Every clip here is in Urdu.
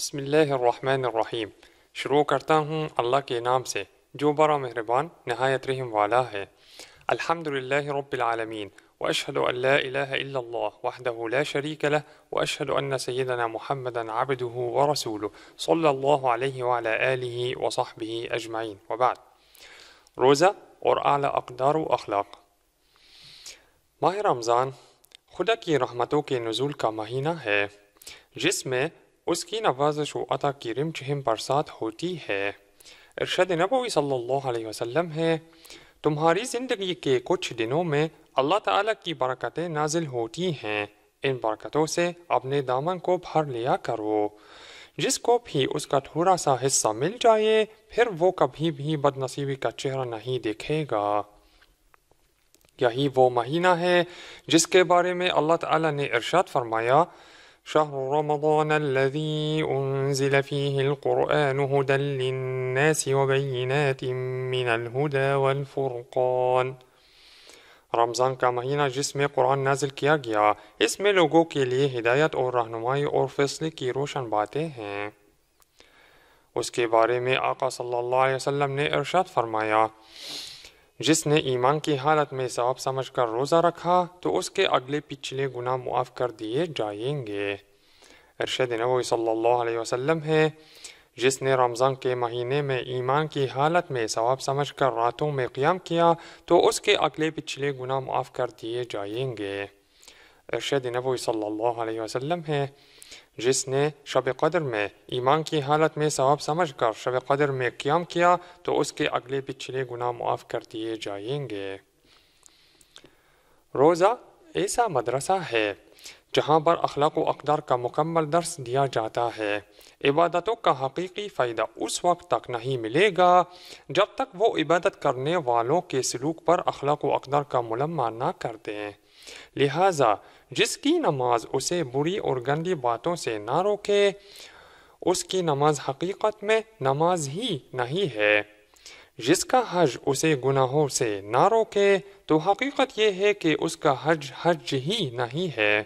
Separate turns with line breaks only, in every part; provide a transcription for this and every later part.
بسم الله الرحمن الرحيم شروع کرتا ہوں اللہ کے نام سے جو برا مہربان نہایت رحم والا ہے الحمد لله رب العالمين واشهد ان لا اله الا الله وحده لا شريك له واشهد ان سيدنا محمدا عبده ورسوله صلى الله عليه وعلى اله وصحبه اجمعين وبعد روزه اور اعلى اقدار اخلاق ماه رمضان خدا کی رحمتوں کے نزول کا مہینہ ہے جس میں اس کی نوازش و عطا کی رم چہم برسات ہوتی ہے ارشد نبوی صلی اللہ علیہ وسلم ہے تمہاری زندگی کے کچھ دنوں میں اللہ تعالیٰ کی برکتیں نازل ہوتی ہیں ان برکتوں سے اپنے دامن کو بھر لیا کرو جس کو بھی اس کا تھوڑا سا حصہ مل جائے پھر وہ کبھی بھی بد نصیبی کا چہرہ نہیں دیکھے گا یہی وہ مہینہ ہے جس کے بارے میں اللہ تعالیٰ نے ارشاد فرمایا شهر رمضان الذي أنزل فيه القرآن هدى للناس وبينات من الهدى والفرقان رمضان کا مہینہ جس قرآن نازل کیا گیا اس میں لوگوں کے لیے اور رہنمائی اور فصل کی روشن باتیں ہیں اس کے بارے میں آقا صلى الله عليه وسلم نے ارشاد فرمایا جس نے ایمان کی حالت میں ثواب سمجھ کر روزہ رکھا تو اس کے اگلے پچھلے گناہ معاف کر دیے جائیں گے ارشد نبوی صلی اللہ علیہ وسلم ہے جس نے رمضان کے مہینے میں ایمان کی حالت میں ثواب سمجھ کر راتوں میں قیام کیا تو اس کے اگلے پچھلے گناہ معاف کر دیے جائیں گے ارشد نبوی صلی اللہ علیہ وسلم ہے جس نے شب قدر میں ایمان کی حالت میں ثواب سمجھ کر شب قدر میں قیام کیا تو اس کے اگلے پچھلے گناہ معاف کر دیے جائیں گے روزہ ایسا مدرسہ ہے جہاں پر اخلاق و اقدار کا مکمل درس دیا جاتا ہے عبادتوں کا حقیقی فائدہ اس وقت تک نہیں ملے گا جب تک وہ عبادت کرنے والوں کے سلوک پر اخلاق و اقدار کا ملما نہ کر دیں لہٰذا جس کی نماز اسے بری اور گندی باتوں سے نہ روکے اس کی نماز حقیقت میں نماز ہی نہیں ہے جس کا حج اسے گناہوں سے نہ روکے تو حقیقت یہ ہے کہ اس کا حج حج ہی نہیں ہے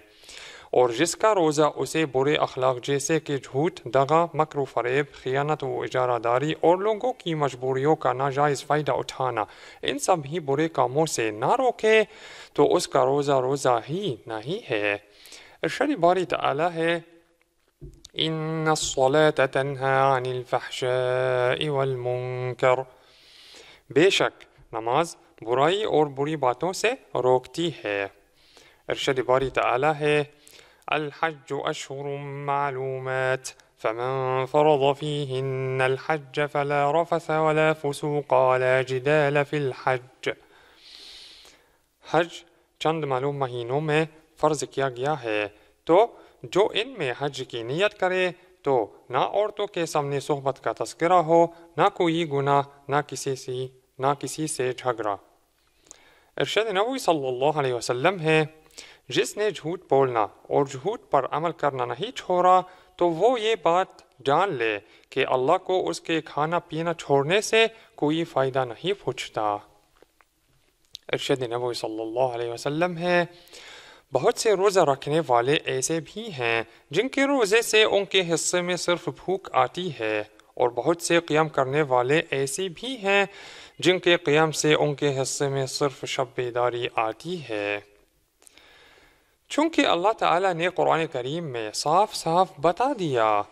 اور جس کا روزہ اسے برے اخلاق جیسے کہ جھوٹ دغا مکر و فریب خیانت و اجارہ داری اور لوگوں کی مجبوریوں کا ناجائز فائدہ اٹھانا ان سبھی برے کاموں سے نہ روکے تو اس کا روزہ روزہ ہی نہیں ہے ارشد باری تعالی ہے ان الصلاة تنہا عن الفحشاء والمنکر بے شک نماز برائی اور بری باتوں سے روکتی ہے ارشد باری تعالی ہے الحج أشهر معلومات فمن فرض فيهن الحج فلا رفث ولا فسوق ولا جدال في الحج حج چند معلوم مهينو میں فرض کیا گیا ہے تو جو ان میں حج کی نیت کرے تو نہ عورتوں کے سامنے صحبت کا تذکرہ ہو نہ کوئی گناہ نہ کسی سے نہ کسی سے جھگڑا ارشاد نبوی صلی اللہ علیہ وسلم ہے جس نے جھوٹ بولنا اور جھوٹ پر عمل کرنا نہیں چھوڑا تو وہ یہ بات جان لے کہ اللہ کو اس کے کھانا پینا چھوڑنے سے کوئی فائدہ نہیں پوچھتا ارشد نبو صلی اللہ علیہ وسلم ہے بہت سے روزہ رکھنے والے ایسے بھی ہیں جن کے روزے سے ان کے حصے میں صرف بھوک آتی ہے اور بہت سے قیام کرنے والے ایسے بھی ہیں جن کے قیام سے ان کے حصے میں صرف شب بیداری آتی ہے Chunki الله تعالى ني قران الكريم में صاف صاف بتا दिया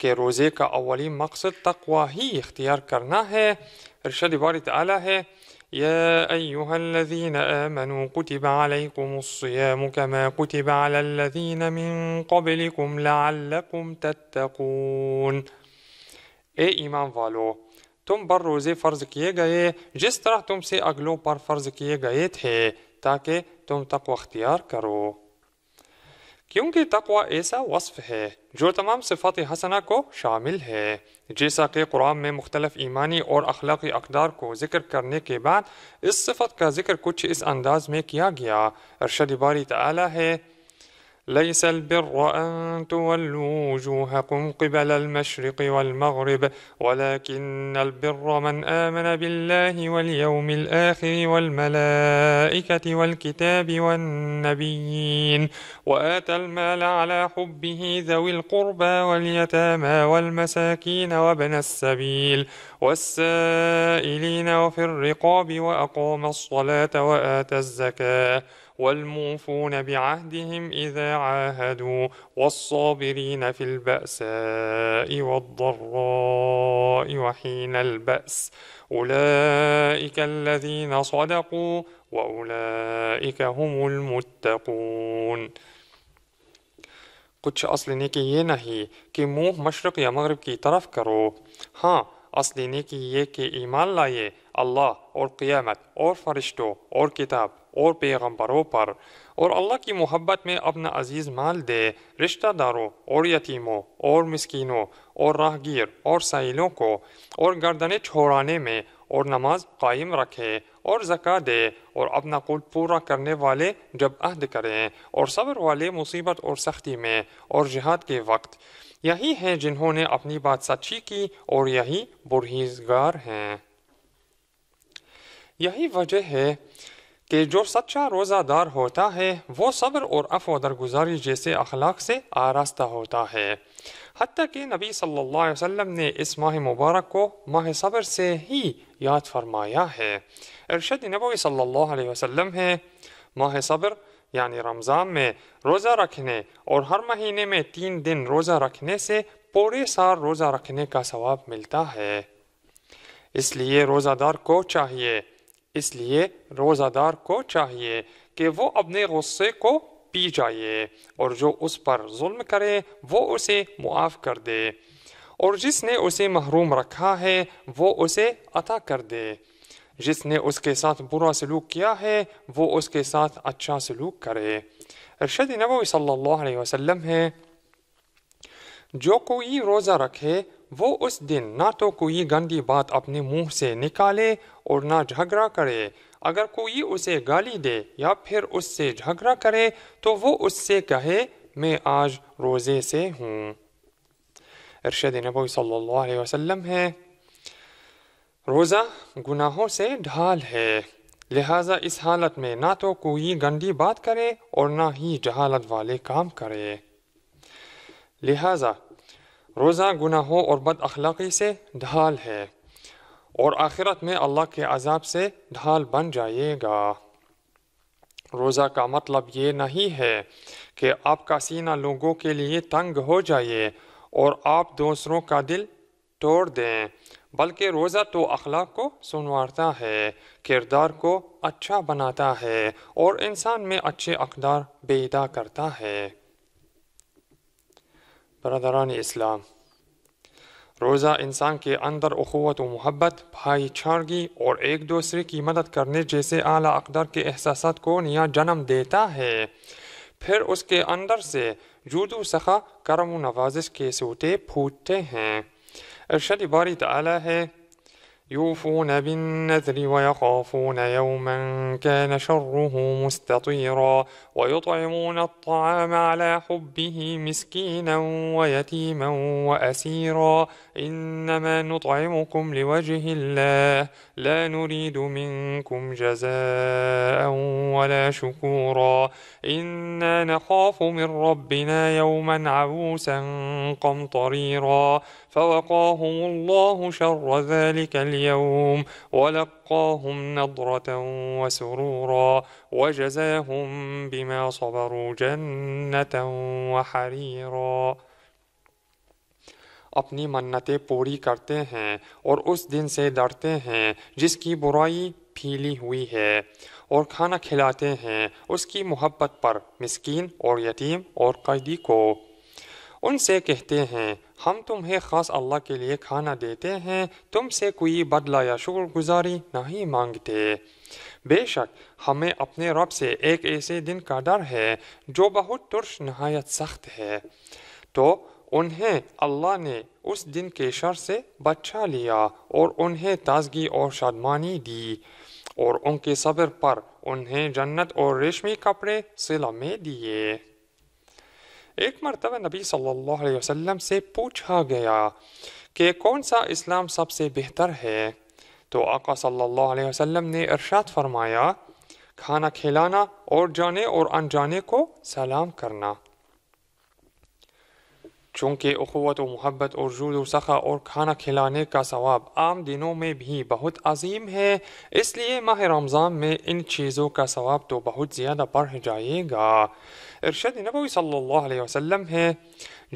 कि रोज़े کا अवली مقصد तकवा ही इख्तियार کرنا هي इर्शाद बारी ताला है يا أيها الذين آمنوا كتب عليكم الصيام كما كتب على الذين من قبلكم لعلكم تتقون اي ايمان والو تم بر روزے فرض کیے گئے جس طرح تم سے اگلوں پر فرض کیے گئے تھے تاکہ تم تقوی اختیار کرو کیونکہ تقوی ایسا وصف ہے جو تمام صفات حسنہ کو شامل ہے جیسا کہ قرآن میں مختلف ایمانی اور اخلاقی اقدار کو ذکر کرنے کے بعد اس صفت کا ذکر کچھ اس انداز میں کیا گیا ارشد باری تعالی ہے ليس البر أن تولوا وجوهكم قبل المشرق والمغرب ولكن البر من آمن بالله واليوم الآخر والملائكة والكتاب والنبيين وآتى المال على حبه ذوي القربى واليتامى والمساكين وابن السبيل والسائلين وفي الرقاب وأقام الصلاة وآتى الزكاة والموفون بعهدهم إذا عاهدوا والصابرين في البأساء والضراء وحين البأس أولئك الذين صدقوا وأولئك هم المتقون कुछ أصل نيكي ينهي كي कि مشرق يا مغرب كي की तरफ ها اصلی کی یہ کہ ایمان لائے اللہ اور قیامت اور فرشتوں اور کتاب اور پیغمبروں پر اور اللہ کی محبت میں اپنا عزیز مال دے رشتہ داروں اور یتیموں اور مسکینوں اور راہگیر اور سائلوں کو اور گردنیں چھوڑانے میں اور نماز قائم رکھے اور زکا دے اور اپنا قول پورا کرنے والے جب عہد کریں اور صبر والے مصیبت اور سختی میں اور جہاد کے وقت یہی ہیں جنہوں نے اپنی بات سچی کی اور یہی وجہ ہے کہ جو سچا روزہ دار ہوتا ہے وہ صبر اور اف و درگزاری جیسے اخلاق سے آراستہ ہوتا ہے حتیٰ کہ نبی صلی اللہ علیہ وسلم نے اس ماہ مبارک کو ماہ صبر سے ہی یاد فرمایا ہے نبوی صلی اللہ علیہ وسلم ہے ماہ صبر یعنی رمضان میں روزہ رکھنے اور ہر مہینے میں تین دن روزہ رکھنے سے پورے سال روزہ رکھنے کا ثواب ملتا ہے اس لیے روزہ دار کو چاہیے اس لیے روزہ دار کو چاہیے کہ وہ اپنے غصے کو پی جائے اور جو اس پر ظلم کرے وہ اسے معاف کر دے اور جس نے اسے محروم رکھا ہے وہ اسے عطا کر دے جس نے اس کے ساتھ برا سلوک کیا ہے وہ اس کے ساتھ اچھا سلوک کرے ارشد نبوی صلی اللہ علیہ وسلم ہے جو کوئی روزہ رکھے وہ اس دن نہ تو کوئی گندی بات اپنے منہ سے نکالے اور نہ جھگڑا کرے اگر کوئی اسے گالی دے یا پھر اس سے جھگڑا کرے تو وہ اس سے کہے میں آج روزے سے ہوں ارشد نبوی صلی اللہ علیہ وسلم ہے روزہ گناہوں سے ڈھال ہے لہذا اس حالت میں نہ تو کوئی گندی بات کرے اور نہ ہی جہالت والے کام کرے لہذا روزہ گناہوں اور بد اخلاقی سے ڈھال ہے اور آخرت میں اللہ کے عذاب سے ڈھال بن جائے گا روزہ کا مطلب یہ نہیں ہے کہ آپ کا سینہ لوگوں کے لیے تنگ ہو جائے اور آپ دوسروں کا دل توڑ دیں بلکہ روزہ تو اخلاق کو سنوارتا ہے کردار کو اچھا بناتا ہے اور انسان میں اچھے اقدار بیدا کرتا ہے برادران اسلام روزہ انسان کے اندر اخوت و محبت بھائی چارگی اور ایک دوسرے کی مدد کرنے جیسے اعلیٰ اقدار کے احساسات کو نیا جنم دیتا ہے پھر اس کے اندر سے جودو سخا کرم و نوازش کے سوٹے پھوٹتے ہیں ارشد باری تعالی ہے يوفون بالنذر ويخافون يوما كان شره مستطيرا ويطعمون الطعام على حبه مسكينا ويتيما واسيرا انما نطعمكم لوجه الله لا نريد منكم جزاء ولا شكورا انا نخاف من ربنا يوما عبوسا قمطريرا فوقاهم الله شر ذلك اليوم ولقاهم نضرة وسرورا وجزاهم بما صبروا جنة وحريرا اپنی منتیں پوری کرتے ہیں اور اس دن سے ڈرتے ہیں جس کی برائی پھیلی ہوئی ہے اور کھانا کھلاتے ہیں اس کی محبت پر مسکین اور یتیم اور قیدی کو ان سے کہتے ہیں ہم تمہیں خاص اللہ کے لیے کھانا دیتے ہیں تم سے کوئی بدلہ یا شکر گزاری نہیں مانگتے بے شک ہمیں اپنے رب سے ایک ایسے دن کا ڈر ہے جو بہت ترش نہایت سخت ہے تو انہیں اللہ نے اس دن کے شر سے بچا لیا اور انہیں تازگی اور شادمانی دی اور ان کے صبر پر انہیں جنت اور ریشمی کپڑے سلا میں دیے ایک مرتبہ نبی صلی اللہ علیہ وسلم سے پوچھا گیا کہ کون سا اسلام سب سے بہتر ہے تو آقا صلی اللہ علیہ وسلم نے ارشاد فرمایا کھانا کھلانا اور جانے اور انجانے کو سلام کرنا چونکہ اخوت و محبت اور جود و سخا اور کھانا کھلانے کا ثواب عام دنوں میں بھی بہت عظیم ہے اس لیے ماہ رمضان میں ان چیزوں کا ثواب تو بہت زیادہ بڑھ جائے گا ارشاد نبوی صلی اللہ علیہ وسلم ہے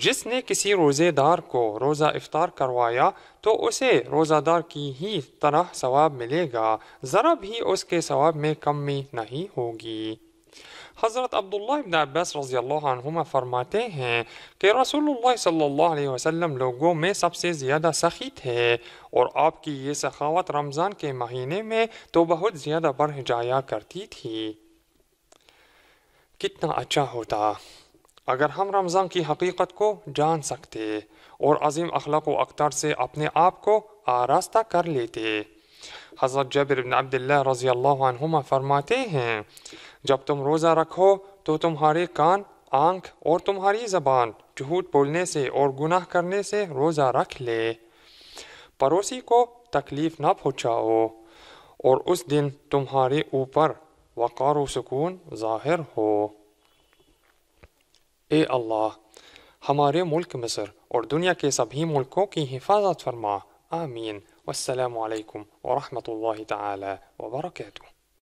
جس نے کسی روزے دار کو روزہ افطار کروایا تو اسے روزہ دار کی ہی طرح ثواب ملے گا ذرا بھی اس کے ثواب میں کمی نہیں ہوگی حضرت عبداللہ عباس رضی اللہ عنہما فرماتے ہیں کہ رسول اللہ صلی اللہ علیہ وسلم لوگوں میں سب سے زیادہ سخی تھے اور آپ کی یہ سخاوت رمضان کے مہینے میں تو بہت زیادہ بڑھ جایا کرتی تھی کتنا اچھا ہوتا اگر ہم رمضان کی حقیقت کو جان سکتے اور عظیم اخلاق و اختر سے اپنے آپ کو آراستہ کر لیتے حضرت جبر بن عبداللہ رضی اللہ عنہما فرماتے ہیں جب تم روزہ رکھو تو تمہارے کان آنکھ اور تمہاری زبان جھوٹ بولنے سے اور گناہ کرنے سے روزہ رکھ لے پڑوسی کو تکلیف نہ پہنچاؤ اور اس دن تمہارے اوپر وقار سكون ظاهر هو اي الله ہمارے ملک مصر اور دنیا کے سبھی ملکوں کی حفاظت فرما آمین والسلام علیکم ورحمه اللہ تعالی وبرکاتہ